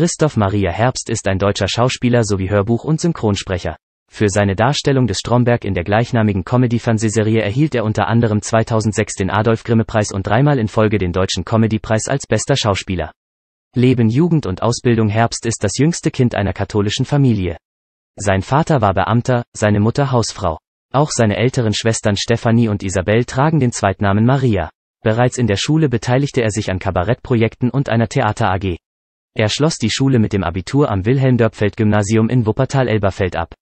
Christoph Maria Herbst ist ein deutscher Schauspieler sowie Hörbuch- und Synchronsprecher. Für seine Darstellung des Stromberg in der gleichnamigen Comedy-Fernsehserie erhielt er unter anderem 2006 den Adolf-Grimme-Preis und dreimal in Folge den Deutschen Comedy-Preis als bester Schauspieler. Leben, Jugend und Ausbildung Herbst ist das jüngste Kind einer katholischen Familie. Sein Vater war Beamter, seine Mutter Hausfrau. Auch seine älteren Schwestern Stephanie und Isabel tragen den Zweitnamen Maria. Bereits in der Schule beteiligte er sich an Kabarettprojekten und einer Theater AG. Er schloss die Schule mit dem Abitur am Wilhelm-Dörpfeld-Gymnasium in Wuppertal-Elberfeld ab.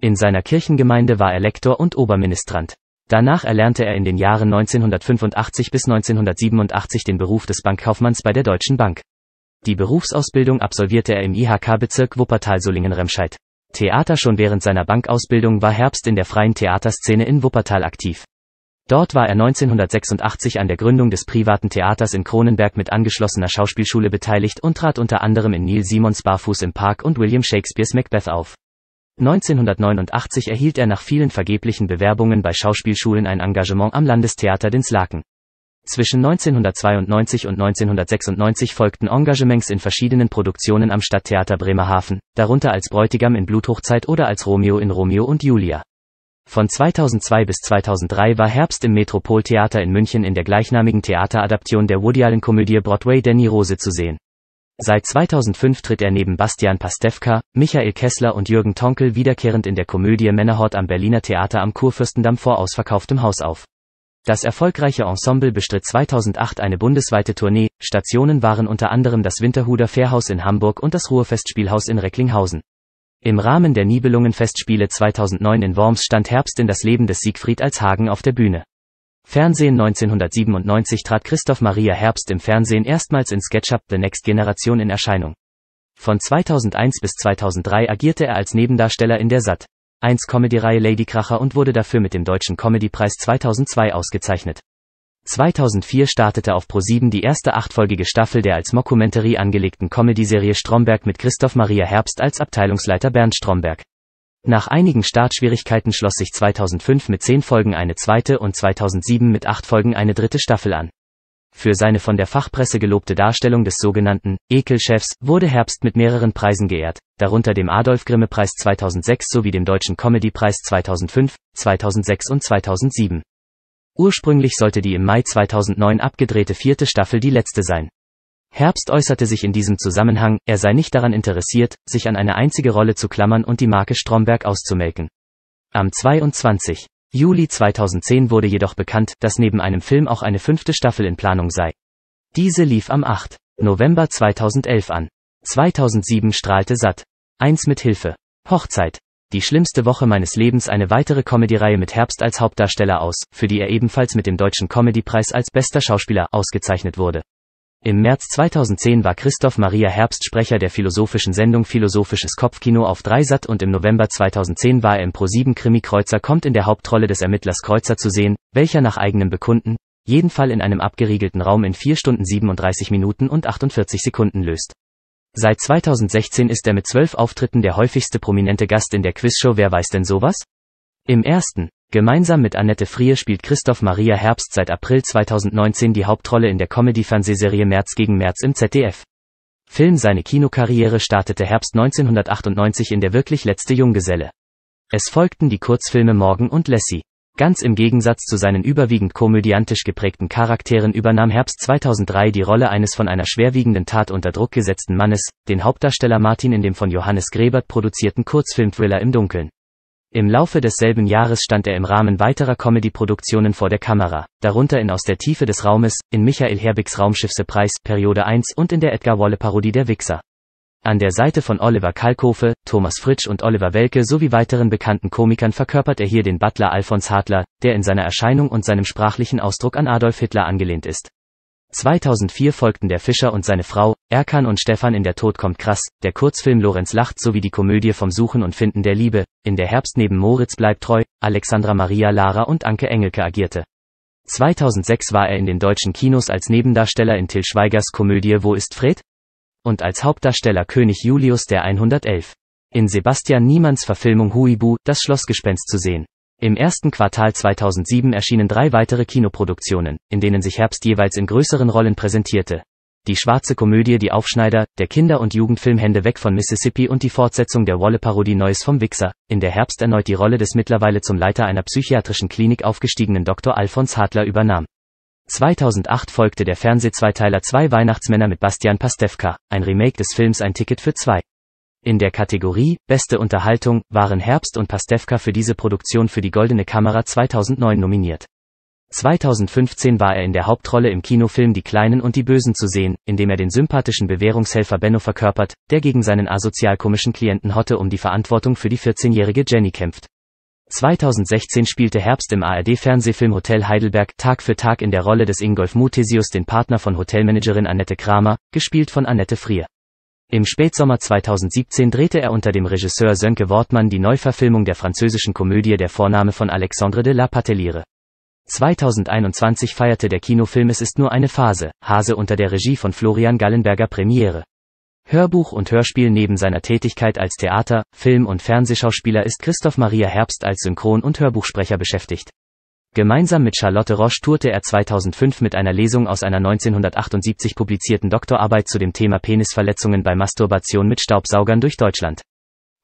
In seiner Kirchengemeinde war er Lektor und Oberministrant. Danach erlernte er in den Jahren 1985 bis 1987 den Beruf des Bankkaufmanns bei der Deutschen Bank. Die Berufsausbildung absolvierte er im IHK-Bezirk Wuppertal-Solingen-Remscheid. Theater Schon während seiner Bankausbildung war Herbst in der freien Theaterszene in Wuppertal aktiv. Dort war er 1986 an der Gründung des privaten Theaters in Kronenberg mit angeschlossener Schauspielschule beteiligt und trat unter anderem in Neil Simons Barfuß im Park und William Shakespeares Macbeth auf. 1989 erhielt er nach vielen vergeblichen Bewerbungen bei Schauspielschulen ein Engagement am Landestheater Dinslaken. Zwischen 1992 und 1996 folgten Engagements in verschiedenen Produktionen am Stadttheater Bremerhaven, darunter als Bräutigam in Bluthochzeit oder als Romeo in Romeo und Julia. Von 2002 bis 2003 war Herbst im Metropoltheater in München in der gleichnamigen Theateradaption der Woody Allen-Komödie Broadway Danny Rose zu sehen. Seit 2005 tritt er neben Bastian Pastewka, Michael Kessler und Jürgen Tonkel wiederkehrend in der Komödie Männerhort am Berliner Theater am Kurfürstendamm vor ausverkauftem Haus auf. Das erfolgreiche Ensemble bestritt 2008 eine bundesweite Tournee, Stationen waren unter anderem das Winterhuder Fährhaus in Hamburg und das Ruhrfestspielhaus in Recklinghausen. Im Rahmen der Nibelungenfestspiele 2009 in Worms stand Herbst in das Leben des Siegfried als Hagen auf der Bühne. Fernsehen 1997 trat Christoph Maria Herbst im Fernsehen erstmals in SketchUp The Next Generation in Erscheinung. Von 2001 bis 2003 agierte er als Nebendarsteller in der Sat. 1 Comedy-Reihe Ladykracher und wurde dafür mit dem Deutschen Comedy-Preis 2002 ausgezeichnet. 2004 startete auf ProSieben die erste achtfolgige Staffel der als Mockumentary angelegten Comedy-Serie Stromberg mit Christoph Maria Herbst als Abteilungsleiter Bernd Stromberg. Nach einigen Startschwierigkeiten schloss sich 2005 mit zehn Folgen eine zweite und 2007 mit acht Folgen eine dritte Staffel an. Für seine von der Fachpresse gelobte Darstellung des sogenannten Ekelchefs wurde Herbst mit mehreren Preisen geehrt, darunter dem Adolf Grimme Preis 2006 sowie dem Deutschen Comedy Preis 2005, 2006 und 2007. Ursprünglich sollte die im Mai 2009 abgedrehte vierte Staffel die letzte sein. Herbst äußerte sich in diesem Zusammenhang, er sei nicht daran interessiert, sich an eine einzige Rolle zu klammern und die Marke Stromberg auszumelken. Am 22. Juli 2010 wurde jedoch bekannt, dass neben einem Film auch eine fünfte Staffel in Planung sei. Diese lief am 8. November 2011 an. 2007 strahlte Satt. Eins mit Hilfe. Hochzeit. Die schlimmste Woche meines Lebens eine weitere Comedy-Reihe mit Herbst als Hauptdarsteller aus, für die er ebenfalls mit dem Deutschen Comedy-Preis als bester Schauspieler ausgezeichnet wurde. Im März 2010 war Christoph Maria Herbst Sprecher der philosophischen Sendung Philosophisches Kopfkino auf Dreisat und im November 2010 war er im ProSieben Krimi Kreuzer kommt in der Hauptrolle des Ermittlers Kreuzer zu sehen, welcher nach eigenem Bekunden, jeden Fall in einem abgeriegelten Raum in 4 Stunden 37 Minuten und 48 Sekunden löst. Seit 2016 ist er mit zwölf Auftritten der häufigste prominente Gast in der Quizshow Wer weiß denn sowas? Im ersten, gemeinsam mit Annette Frier spielt Christoph Maria Herbst seit April 2019 die Hauptrolle in der Comedy-Fernsehserie März gegen März im ZDF. Film Seine Kinokarriere startete Herbst 1998 in Der wirklich letzte Junggeselle. Es folgten die Kurzfilme Morgen und Lassie. Ganz im Gegensatz zu seinen überwiegend komödiantisch geprägten Charakteren übernahm Herbst 2003 die Rolle eines von einer schwerwiegenden Tat unter Druck gesetzten Mannes, den Hauptdarsteller Martin in dem von Johannes Grebert produzierten Kurzfilm-Thriller Im Dunkeln. Im Laufe desselben Jahres stand er im Rahmen weiterer Comedy-Produktionen vor der Kamera, darunter in Aus der Tiefe des Raumes, in Michael Herbigs Raumschiff Surprise, Periode 1 und in der Edgar Wolle-Parodie Der Wichser. An der Seite von Oliver Kalkofe, Thomas Fritsch und Oliver Welke sowie weiteren bekannten Komikern verkörpert er hier den Butler Alfons Hartler, der in seiner Erscheinung und seinem sprachlichen Ausdruck an Adolf Hitler angelehnt ist. 2004 folgten Der Fischer und seine Frau, Erkan und Stefan in Der Tod kommt krass, der Kurzfilm Lorenz lacht sowie die Komödie Vom Suchen und Finden der Liebe, in der Herbst neben Moritz bleibt treu, Alexandra Maria Lara und Anke Engelke agierte. 2006 war er in den deutschen Kinos als Nebendarsteller in Till Schweigers Komödie Wo ist Fred? und als Hauptdarsteller König Julius der 111. In Sebastian Niemanns Verfilmung Huibu, das Schlossgespenst zu sehen. Im ersten Quartal 2007 erschienen drei weitere Kinoproduktionen, in denen sich Herbst jeweils in größeren Rollen präsentierte. Die schwarze Komödie Die Aufschneider, der Kinder- und Jugendfilm Hände weg von Mississippi und die Fortsetzung der Wolle-Parodie Neues vom Wichser, in der Herbst erneut die Rolle des mittlerweile zum Leiter einer psychiatrischen Klinik aufgestiegenen Dr. Alfons Hadler übernahm. 2008 folgte der Fernsehzweiteiler Zwei Weihnachtsmänner mit Bastian Pastewka, ein Remake des Films Ein Ticket für zwei. In der Kategorie Beste Unterhaltung waren Herbst und Pastewka für diese Produktion für die Goldene Kamera 2009 nominiert. 2015 war er in der Hauptrolle im Kinofilm Die Kleinen und die Bösen zu sehen, in dem er den sympathischen Bewährungshelfer Benno verkörpert, der gegen seinen asozialkomischen Klienten Hotte um die Verantwortung für die 14-jährige Jenny kämpft. 2016 spielte Herbst im ARD-Fernsehfilm Hotel Heidelberg Tag für Tag in der Rolle des Ingolf Muthesius den Partner von Hotelmanagerin Annette Kramer, gespielt von Annette Frier. Im Spätsommer 2017 drehte er unter dem Regisseur Sönke Wortmann die Neuverfilmung der französischen Komödie Der Vorname von Alexandre de la Patelliere. 2021 feierte der Kinofilm Es ist nur eine Phase, Hase unter der Regie von Florian Gallenberger Premiere. Hörbuch und Hörspiel neben seiner Tätigkeit als Theater-, Film- und Fernsehschauspieler ist Christoph Maria Herbst als Synchron- und Hörbuchsprecher beschäftigt. Gemeinsam mit Charlotte Roche tourte er 2005 mit einer Lesung aus einer 1978 publizierten Doktorarbeit zu dem Thema Penisverletzungen bei Masturbation mit Staubsaugern durch Deutschland.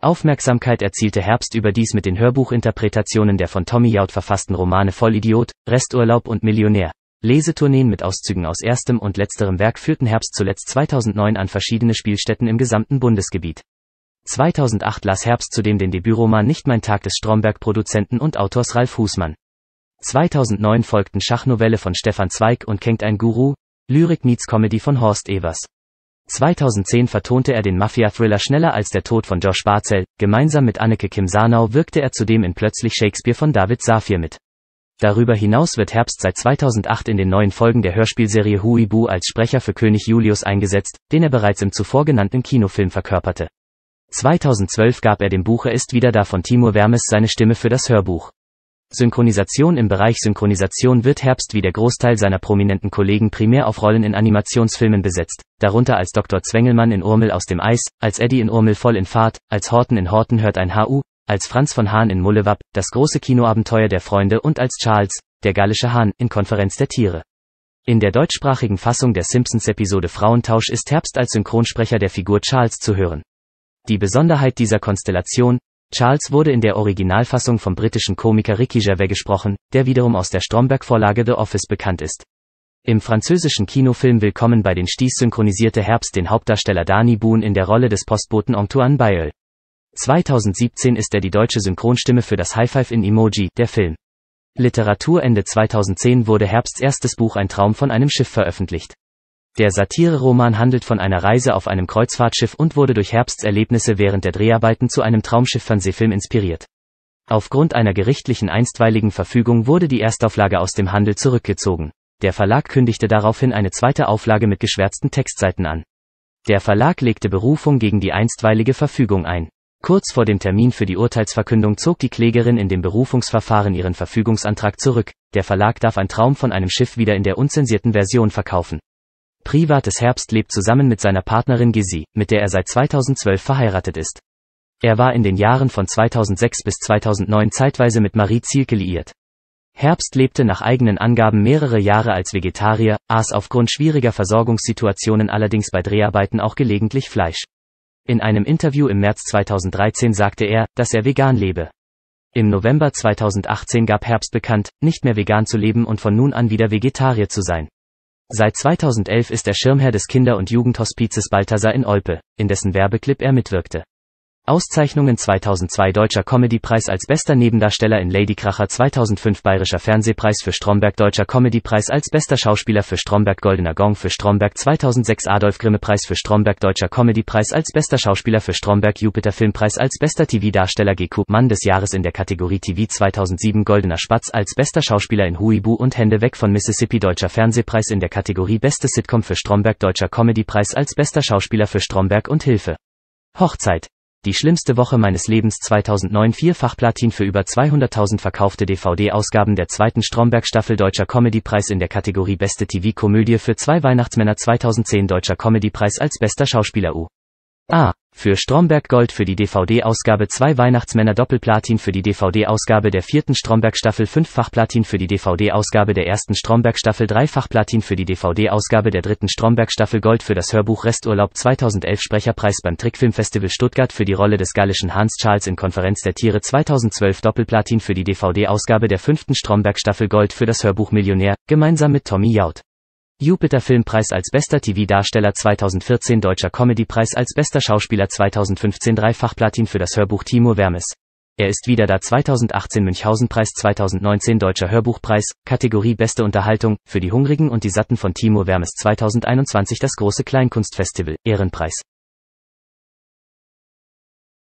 Aufmerksamkeit erzielte Herbst überdies mit den Hörbuchinterpretationen der von Tommy Jaud verfassten Romane Vollidiot, Resturlaub und Millionär. Lesetourneen mit Auszügen aus erstem und letzterem Werk führten Herbst zuletzt 2009 an verschiedene Spielstätten im gesamten Bundesgebiet. 2008 las Herbst zudem den Debütroman Nicht mein Tag des Stromberg-Produzenten und Autors Ralf Husmann. 2009 folgten Schachnovelle von Stefan Zweig und Kenkt ein Guru, Lyrik meets Comedy von Horst Evers. 2010 vertonte er den Mafia-Thriller Schneller als der Tod von Josh Barzell, gemeinsam mit Anneke Kim Sarnau wirkte er zudem in Plötzlich Shakespeare von David Safir mit. Darüber hinaus wird Herbst seit 2008 in den neuen Folgen der Hörspielserie Huibu als Sprecher für König Julius eingesetzt, den er bereits im zuvor genannten Kinofilm verkörperte. 2012 gab er dem Buch Er ist wieder da von Timur Wermes seine Stimme für das Hörbuch. Synchronisation Im Bereich Synchronisation wird Herbst wie der Großteil seiner prominenten Kollegen primär auf Rollen in Animationsfilmen besetzt, darunter als Dr. Zwengelmann in Urmel aus dem Eis, als Eddie in Urmel voll in Fahrt, als Horton in Horton hört ein HU, als Franz von Hahn in Mullewap, das große Kinoabenteuer der Freunde und als Charles, der gallische Hahn, in Konferenz der Tiere. In der deutschsprachigen Fassung der Simpsons-Episode Frauentausch ist Herbst als Synchronsprecher der Figur Charles zu hören. Die Besonderheit dieser Konstellation, Charles wurde in der Originalfassung vom britischen Komiker Ricky Gervais gesprochen, der wiederum aus der Stromberg-Vorlage The Office bekannt ist. Im französischen Kinofilm Willkommen bei den Sties synchronisierte Herbst den Hauptdarsteller Dani Boon in der Rolle des Postboten Antoine Bayeul. 2017 ist er die deutsche Synchronstimme für das High Five in Emoji, der Film. Literatur Ende 2010 wurde Herbsts erstes Buch Ein Traum von einem Schiff veröffentlicht. Der Satire-Roman handelt von einer Reise auf einem Kreuzfahrtschiff und wurde durch Herbsts Erlebnisse während der Dreharbeiten zu einem Traumschiff-Fernsehfilm inspiriert. Aufgrund einer gerichtlichen einstweiligen Verfügung wurde die Erstauflage aus dem Handel zurückgezogen. Der Verlag kündigte daraufhin eine zweite Auflage mit geschwärzten Textseiten an. Der Verlag legte Berufung gegen die einstweilige Verfügung ein. Kurz vor dem Termin für die Urteilsverkündung zog die Klägerin in dem Berufungsverfahren ihren Verfügungsantrag zurück, der Verlag darf ein Traum von einem Schiff wieder in der unzensierten Version verkaufen. Privates Herbst lebt zusammen mit seiner Partnerin Gizzy, mit der er seit 2012 verheiratet ist. Er war in den Jahren von 2006 bis 2009 zeitweise mit Marie Zielke liiert. Herbst lebte nach eigenen Angaben mehrere Jahre als Vegetarier, aß aufgrund schwieriger Versorgungssituationen allerdings bei Dreharbeiten auch gelegentlich Fleisch. In einem Interview im März 2013 sagte er, dass er vegan lebe. Im November 2018 gab Herbst bekannt, nicht mehr vegan zu leben und von nun an wieder Vegetarier zu sein. Seit 2011 ist er Schirmherr des Kinder- und Jugendhospizes Balthasar in Olpe, in dessen Werbeclip er mitwirkte. Auszeichnungen 2002 Deutscher Comedypreis als bester Nebendarsteller in Ladykracher 2005 Bayerischer Fernsehpreis für Stromberg Deutscher Comedypreis als bester Schauspieler für Stromberg Goldener Gong für Stromberg 2006 Adolf Grimme Preis für Stromberg Deutscher Comedypreis als bester Schauspieler für Stromberg Jupiter Filmpreis als bester TV-Darsteller GQ Mann des Jahres in der Kategorie TV 2007 Goldener Spatz als bester Schauspieler in Huibu und Hände weg von Mississippi Deutscher Fernsehpreis in der Kategorie Beste Sitcom für Stromberg Deutscher Comedypreis als bester Schauspieler für Stromberg und Hilfe Hochzeit die schlimmste Woche meines Lebens 2009 vierfach Platin für über 200.000 verkaufte DVD-Ausgaben der zweiten Stromberg-Staffel Deutscher Comedypreis in der Kategorie Beste TV-Komödie für zwei Weihnachtsmänner 2010 Deutscher Comedypreis als bester Schauspieler U. A. Für Stromberg Gold für die DVD-Ausgabe 2 Weihnachtsmänner Doppelplatin für die DVD-Ausgabe der vierten Stromberg-Staffel 5 Fachplatin für die DVD-Ausgabe der ersten Stromberg-Staffel 3 Fachplatin für die DVD-Ausgabe der dritten Stromberg-Staffel Gold für das Hörbuch Resturlaub 2011 Sprecherpreis beim Trickfilmfestival Stuttgart für die Rolle des gallischen Hans Charles in Konferenz der Tiere 2012 Doppelplatin für die DVD-Ausgabe der fünften Stromberg-Staffel Gold für das Hörbuch Millionär, gemeinsam mit Tommy Jaud. Jupiter Filmpreis als bester TV-Darsteller 2014 Deutscher Comedypreis als bester Schauspieler 2015 drei Fachplatin für das Hörbuch Timur Wermes. Er ist wieder da 2018 Münchhausenpreis 2019 Deutscher Hörbuchpreis, Kategorie Beste Unterhaltung, für die Hungrigen und die Satten von Timur Wermes 2021 das große Kleinkunstfestival, Ehrenpreis.